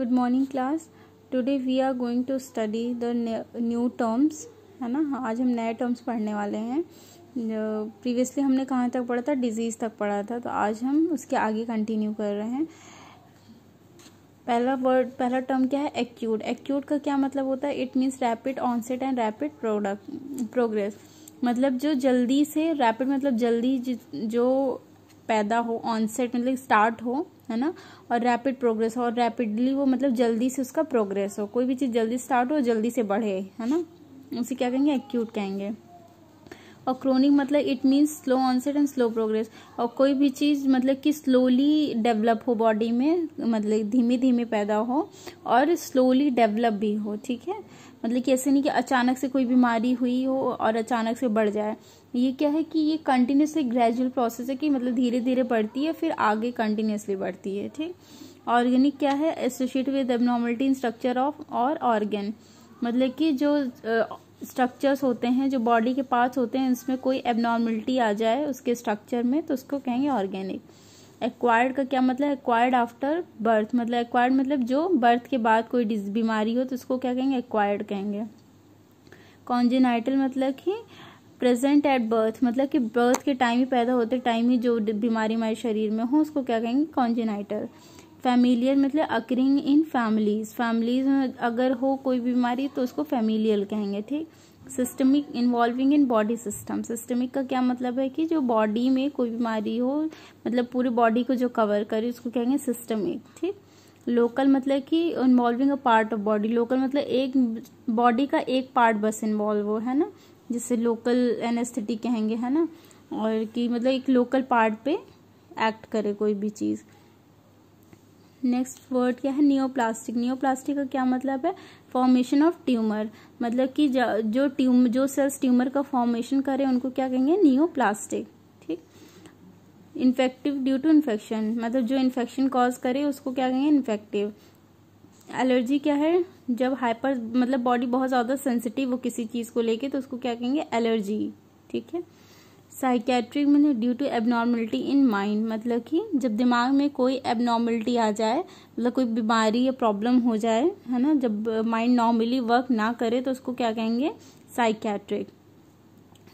good morning class today we are going to study the new terms है ना आज हम नए टर्म्स पढ़ने वाले हैं प्रीवियसली हमने कहाँ तक पढ़ा था डिजीज़ तक पढ़ा था तो आज हम उसके आगे कंटिन्यू कर रहे हैं पहला वर्ड पहला टर्म क्या है एक्यूट एक्यूट का क्या मतलब होता है it means rapid onset and rapid product progress मतलब जो जल्दी से रैपिड मतलब जल्दी जो पैदा हो ऑनसेट मतलब स्टार्ट हो है ना और रैपिड प्रोग्रेस हो और रैपिडली वो मतलब जल्दी से उसका प्रोग्रेस हो कोई भी चीज़ जल्दी स्टार्ट हो जल्दी से बढ़े है ना उसे क्या कहेंगे एक्यूट कहेंगे और क्रोनिक मतलब it means slow onset and slow progress और कोई भी चीज़ मतलब कि स्लोली डेवलप हो बॉडी में मतलब धीमे धीमे पैदा हो और स्लोली डेवलप भी हो ठीक है मतलब कि ऐसे नहीं कि अचानक से कोई बीमारी हुई हो और अचानक से बढ़ जाए ये क्या है कि ये कंटिन्यूसली ग्रेजुअल प्रोसेस है कि मतलब धीरे धीरे बढ़ती है फिर आगे कंटिन्यूसली बढ़ती है ठीक ऑर्गेनिक क्या है associate with abnormality in structure of और ऑर्गेन मतलब कि जो स्ट्रक्चर्स होते हैं जो बॉडी के पार्ट्स होते हैं उसमें कोई एबनॉर्मलिटी आ जाए उसके स्ट्रक्चर में तो उसको कहेंगे ऑर्गेनिक एक्वायर्ड का क्या मतलब एक्वायर्ड आफ्टर बर्थ मतलब एक्वायर्ड मतलब जो बर्थ के बाद कोई डिज बीमारी हो तो उसको क्या कहेंगे एक्वायर्ड कहेंगे कॉन्जेनाइटल मतलब कि प्रेजेंट एट बर्थ मतलब कि बर्थ के टाइम ही पैदा होते टाइम ही जो बीमारी हमारे शरीर में हो उसको क्या कहेंगे कॉन्जेनाइटल फैमिलियर मतलब अकरिंग इन फैमिलीज फैमिलीज में अगर हो कोई बीमारी तो उसको फैमिलियल कहेंगे ठीक systemic involving in body system systemic का क्या मतलब है कि जो बॉडी में कोई बीमारी हो मतलब पूरी बॉडी को जो कवर करे उसको कहेंगे सिस्टमिक ठीक लोकल मतलब कि involving a part of body local मतलब एक बॉडी का एक पार्ट बस इन्वॉल्व हो है ना जिसे लोकल एनेस्थेटिक कहेंगे है ना और कि मतलब एक लोकल पार्ट पे एक्ट करे कोई भी चीज़ नेक्स्ट वर्ड क्या है नियोप्लास्टिक नियोप्लास्टिक का क्या मतलब है फॉर्मेशन ऑफ ट्यूमर मतलब कि जो ट्यूम जो सेल्स ट्यूमर का फॉर्मेशन करें उनको क्या कहेंगे नियोप्लास्टिक ठीक इन्फेक्टिव ड्यू टू इन्फेक्शन मतलब जो इन्फेक्शन कॉज करे उसको क्या कहेंगे इन्फेक्टिव एलर्जी क्या है जब हाइपर मतलब बॉडी बहुत ज़्यादा सेंसिटिव हो किसी चीज़ को लेके तो उसको क्या कहेंगे एलर्जी ठीक है साइकेट्रिक मैंने due to abnormality in mind मतलब कि जब दिमाग में कोई एबनॉर्मलिटी आ जाए मतलब कोई बीमारी या प्रॉब्लम हो जाए है ना जब माइंड नॉर्मली वर्क ना करे तो उसको क्या कहेंगे साइकेट्रिक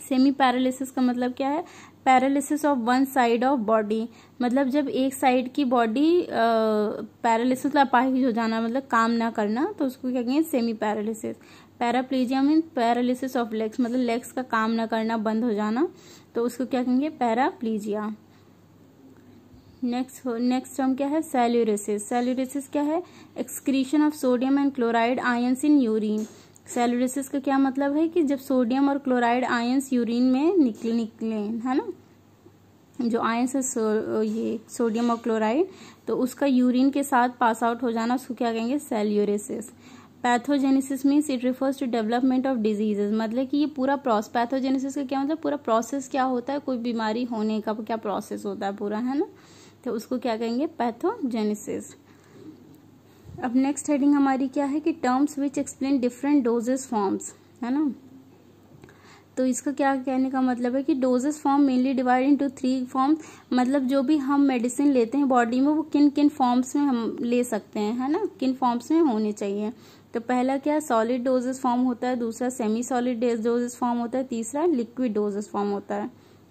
सेमी पैरालिसिस का मतलब क्या है paralysis of one side of body मतलब जब एक साइड की बॉडी पैरालिसिस अपाहिज हो जाना मतलब काम ना करना तो उसको क्या कहेंगे semi paralysis paraplegia mean paralysis of legs मतलब लेग्स का काम ना करना बंद हो जाना तो उसको क्या कहेंगे पैराप्लीजिया नेक्स्ट नेक्स्ट टर्म क्या है सेल्यूरेसिस सेल्यूरेसिस क्या है excretion of sodium and chloride ions in urine saluresis का क्या मतलब है कि जब सोडियम और क्लोराइड आयंस यूरिन में निकले निकले है ना जो आयंस है सो, ये सोडियम और क्लोराइड तो उसका यूरिन के साथ पास आउट हो जाना उसको क्या कहेंगे saluresis pathogenesis means it refers to development of diseases मतलब कि ये पूरा प्रोस पैथोजेनेसिस का क्या मतलब पूरा प्रोसेस क्या होता है कोई बीमारी होने का क्या प्रोसेस होता है पूरा है ना तो उसको क्या कहेंगे पैथोजेनेसिस अब नेक्स्ट हेडिंग हमारी क्या है कि terms which explain different doses forms है ना तो इसका क्या कहने का मतलब है कि doses form mainly divide into three forms मतलब जो भी हम मेडिसिन लेते हैं बॉडी में वो किन किन फॉर्म्स में हम ले सकते हैं है ना किन फॉर्म्स में होने चाहिए तो पहला क्या सॉलिड डोजेस फॉर्म होता है दूसरा सेमी सॉलिड डोजेस फॉर्म होता है तीसरा लिक्विड डोजेस फॉर्म होता है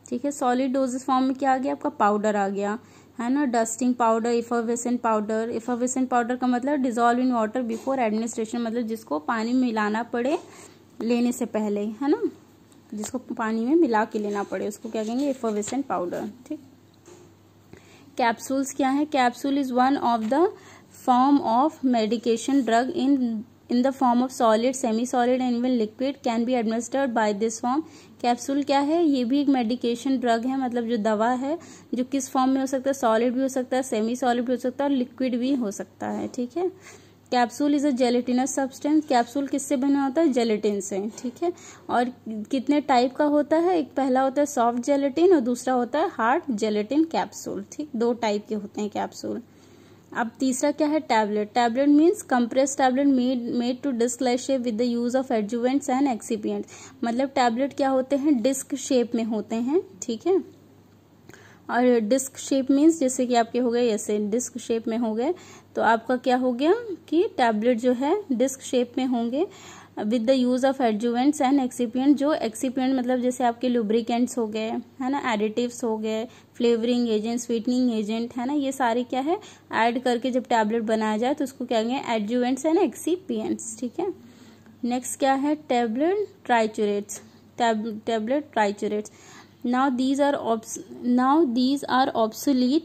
ठीक है सॉलिड डोजेस फॉर्म में क्या आ गया आपका पाउडर आ गया है ना dusting powder effervescent powder effervescent powder का मतलब dissolve in water before administration मतलब जिसको पानी में मिलाना पड़े लेने से पहले है ना जिसको पानी में मिला के लेना पड़े उसको क्या कहेंगे इफोवेसेंट पाउडर ठीक कैप्सूल्स क्या है capsule is one of the form of medication drug in in the form of solid semi solid and even liquid can be administered by this form capsule क्या है ये भी एक मेडिकेशन ड्रग है मतलब जो दवा है जो किस फॉर्म में हो सकता है सॉलिड भी हो सकता है सेमी सॉलिड भी हो सकता है और लिक्विड भी हो सकता है ठीक है capsule is a gelatinous substance capsule किससे बना होता है जेलेटिन से ठीक है और कितने टाइप का होता है एक पहला होता है सॉफ्ट जेलेटिन और दूसरा होता है हार्ड जेलेटिन कैप्सूल ठीक दो टाइप के होते हैं कैप्सूल अब तीसरा क्या है tablet tablet means compress tablet made made to disc like shape with the use of adjuvants and excipient मतलब टैबलेट क्या होते हैं डिस्क शेप में होते हैं ठीक है और डिस्क शेप मीन्स जैसे कि आपके हो गए ऐसे डिस्क शेप में हो गए तो आपका क्या हो गया कि टैबलेट जो है डिस्क शेप में होंगे with the use of adjuvants and excipient जो एक्सीपियंट मतलब जैसे आपके लुब्रिकेंट्स हो गए है ना एडिटिव्स हो गए फ्लेवरिंग एजेंट स्वीटनिंग एजेंट है ना ये सारे क्या है ऐड करके जब टैबलेट बनाया जाए तो उसको क्या कहेंगे एडजुवेंट्स एंड एक्सीपियंट्स ठीक है नेक्स्ट क्या है tablet triturates tablet triturates now these are now these are are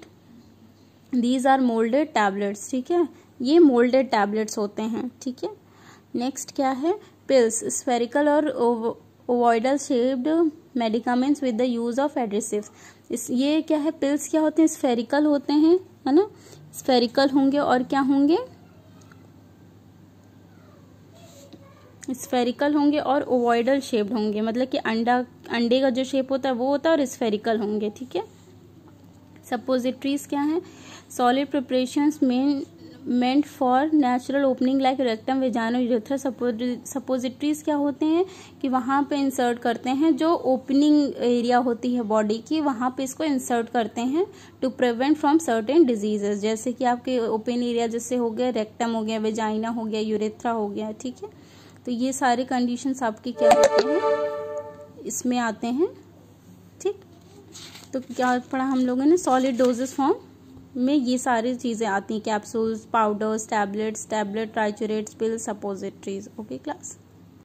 these are moulded tablets ठीक है ये मोल्डेड टैबलेट्स होते हैं ठीक है नेक्स्ट क्या है पिल्स स्पेरिकल और ovoidal shaped medicaments with the use of adhesives ये क्या है पिल्स क्या होते हैं स्फेरिकल होते हैं है ना स्फेरिकल होंगे और क्या होंगे स्फेरिकल होंगे और ओवॉइडल शेप्ड होंगे मतलब कि अंडा अंडे का जो शेप होता है वो होता है और स्फेरिकल होंगे ठीक है सपोजिट्रीज क्या है solid preparation meant for natural opening like rectum vagina urethra suppositories क्या होते हैं कि वहाँ पे इंसर्ट करते हैं जो ओपनिंग एरिया होती है बॉडी की वहाँ पे इसको इंसर्ट करते हैं to prevent from certain diseases जैसे कि आपके ओपन एरिया जैसे हो गया रेक्टम हो गया वेजाइना हो गया यूरेथ्रा हो गया ठीक है तो ये सारे कंडीशन आपके क्या होते हैं इसमें आते हैं ठीक तो क्या पढ़ा हम लोगों ने सॉलिड डोजेस फॉर्म में ये सारी चीज़ें आती हैं capsules powders tablets tablet triturates pills suppositories okay class